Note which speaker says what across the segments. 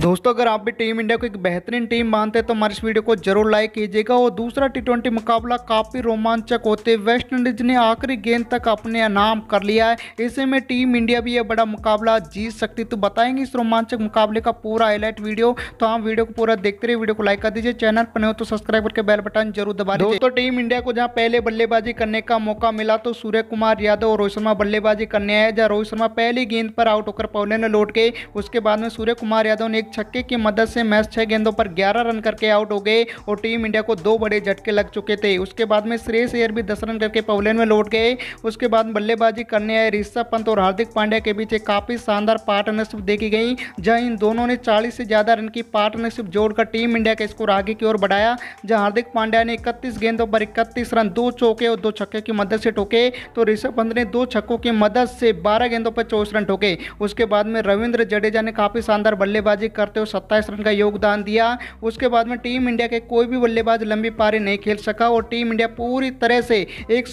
Speaker 1: दोस्तों अगर आप भी टीम इंडिया को एक बेहतरीन टीम मानते हैं तो हमारे इस वीडियो को जरूर लाइक कीजिएगा और दूसरा टी मुकाबला काफ़ी रोमांचक होते वेस्ट इंडीज ने आखिरी गेंद तक अपने नाम कर लिया है ऐसे में टीम इंडिया भी यह बड़ा मुकाबला जीत सकती तो बताएंगे इस रोमांचक मुकाबले का पूरा हाईलाइट वीडियो तो आप वीडियो को पूरा देखते रहिए वीडियो को लाइक कर दीजिए चैनल पर नहीं हो तो सब्सक्राइब करके बेल बटन जरूर दबा दीजिए दोस्तों टीम इंडिया को जहाँ पहले बल्लेबाजी करने का मौका मिला तो सूर्य कुमार यादव और रोहित शर्मा बल्लेबाजी करने आए जहाँ रोहित शर्मा पहली गेंद पर आउट होकर पौले ने लौट गए उसके बाद में सूर्य कुमार यादव ने एक छक्के की मदद से मैच छह गेंदों पर 11 रन करके आउट हो गए और टीम इंडिया को दो बड़े झटके लग चुके थे उसके बाद में श्रेयस एयर भी दस रन करके पवलेन में लौट गए उसके बाद बल्लेबाजी करने आए ऋषभ पंत और हार्दिक पांड्या के बीच काफ़ी शानदार पार्टनरशिप देखी गई जहां इन दोनों ने चालीस से ज़्यादा रन की पार्टनरशिप जोड़कर टीम इंडिया के स्कोर आगे की ओर बढ़ाया जहां हार्दिक पांड्या ने इकतीस गेंदों पर इकतीस रन दो चौके और दो छक्के की मदद से ठोके तो ऋषभ पंत ने दो छक्कों की मदद से बारह गेंदों पर चौबीस रन ठोके उसके बाद में रविंद्र जडेजा ने काफ़ी शानदार बल्लेबाजी करते हुए सत्ताईस रन का योगदान दिया उसके बाद में टीम इंडिया के कोई भी बल्लेबाज लंबी पारी नहीं खेल सका और टीम इंडिया पूरी तरह से एक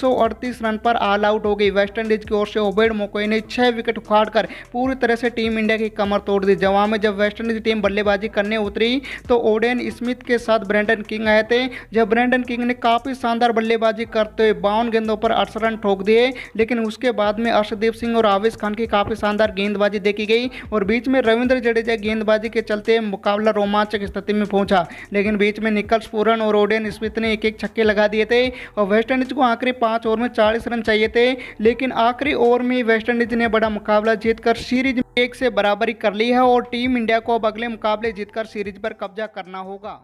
Speaker 1: रन पर ऑल आउट हो गई वेस्ट इंडीज की ओर से ओबेड मोकोई ने छह विकेट उखाड़ पूरी तरह से टीम इंडिया की कमर तोड़ दी जवाब में जब वेस्ट इंडीज टीम बल्लेबाजी करने उतरी तो ओडेन स्मिथ के साथ ब्रेंडन किंग आए थे जब ब्रेंडन किंग ने काफ़ी शानदार बल्लेबाजी करते हुए बावन गेंदों पर अड़सठ रन ठोक दिए लेकिन उसके बाद में अर्षदीप सिंह और आवेश खान की काफ़ी शानदार गेंदबाजी देखी गई और बीच में रविंद्र जडेजा गेंदबाजी के चलते मुकाबला रोमांचक स्थिति में पहुंचा लेकिन बीच में निकल्स पूरन और ओडेन स्मिथ ने एक एक छक्के लगा दिए थे और वेस्टइंडीज को आखिरी पांच ओवर में चालीस रन चाहिए थे लेकिन आखिरी ओवर में वेस्टइंडीज ने बड़ा मुकाबला जीतकर सीरीज एक से बराबरी कर ली है और टीम इंडिया को अब अगले मुकाबले जीतकर सीरीज पर कब्जा करना होगा